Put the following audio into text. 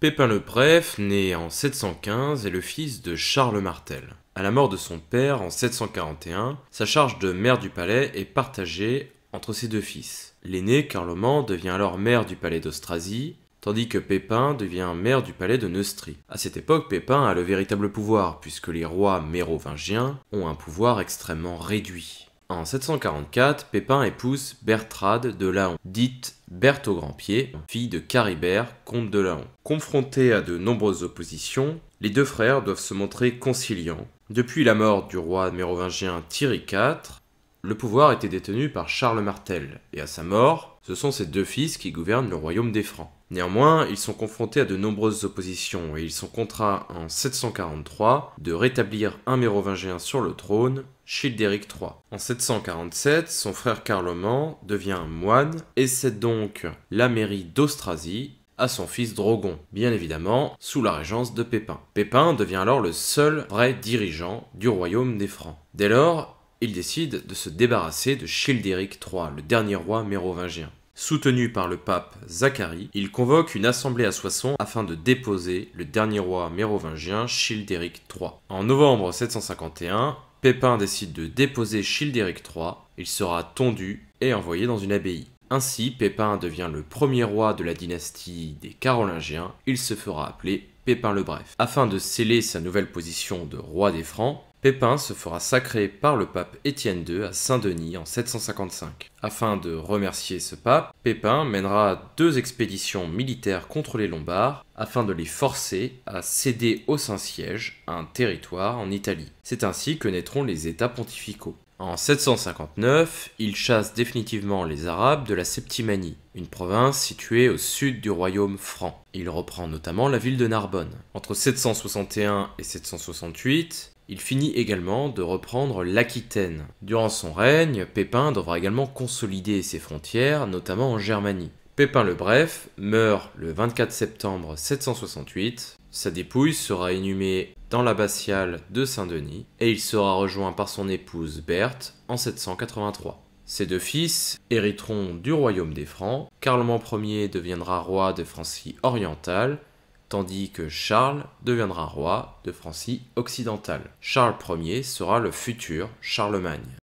Pépin le Bref, né en 715, est le fils de Charles Martel. À la mort de son père en 741, sa charge de maire du palais est partagée entre ses deux fils. L'aîné, Carloman, devient alors maire du palais d'Austrasie, tandis que Pépin devient maire du palais de Neustrie. À cette époque, Pépin a le véritable pouvoir, puisque les rois mérovingiens ont un pouvoir extrêmement réduit. En 744, Pépin épouse Bertrade de Laon, dite Berthe au Grand-Pied, fille de Caribert, comte de Laon. Confrontés à de nombreuses oppositions, les deux frères doivent se montrer conciliants. Depuis la mort du roi mérovingien Thierry IV, le pouvoir était détenu par Charles Martel, et à sa mort, ce sont ses deux fils qui gouvernent le royaume des Francs. Néanmoins, ils sont confrontés à de nombreuses oppositions et ils sont contraints en 743 de rétablir un mérovingien sur le trône, Childéric III. En 747, son frère Carloman devient moine et cède donc la mairie d'Austrasie à son fils Drogon, bien évidemment sous la régence de Pépin. Pépin devient alors le seul vrai dirigeant du royaume des Francs. Dès lors, il décide de se débarrasser de Childéric III, le dernier roi mérovingien. Soutenu par le pape Zacharie, il convoque une assemblée à Soissons afin de déposer le dernier roi mérovingien Childéric III. En novembre 751, Pépin décide de déposer Childéric III, il sera tondu et envoyé dans une abbaye. Ainsi, Pépin devient le premier roi de la dynastie des Carolingiens, il se fera appeler Pépin le Bref. Afin de sceller sa nouvelle position de roi des Francs, Pépin se fera sacrer par le pape Étienne II à Saint-Denis en 755. Afin de remercier ce pape, Pépin mènera deux expéditions militaires contre les Lombards afin de les forcer à céder au Saint-Siège un territoire en Italie. C'est ainsi que naîtront les États pontificaux. En 759, il chasse définitivement les Arabes de la Septimanie, une province située au sud du royaume franc. Il reprend notamment la ville de Narbonne. Entre 761 et 768, il finit également de reprendre l'Aquitaine. Durant son règne, Pépin devra également consolider ses frontières, notamment en Germanie. Pépin le Bref meurt le 24 septembre 768. Sa dépouille sera inhumée dans l'abbatiale de Saint-Denis et il sera rejoint par son épouse Berthe en 783. Ses deux fils hériteront du royaume des Francs, Carloman Ier deviendra roi de Francie orientale tandis que Charles deviendra roi de Francie occidentale. Charles Ier sera le futur Charlemagne.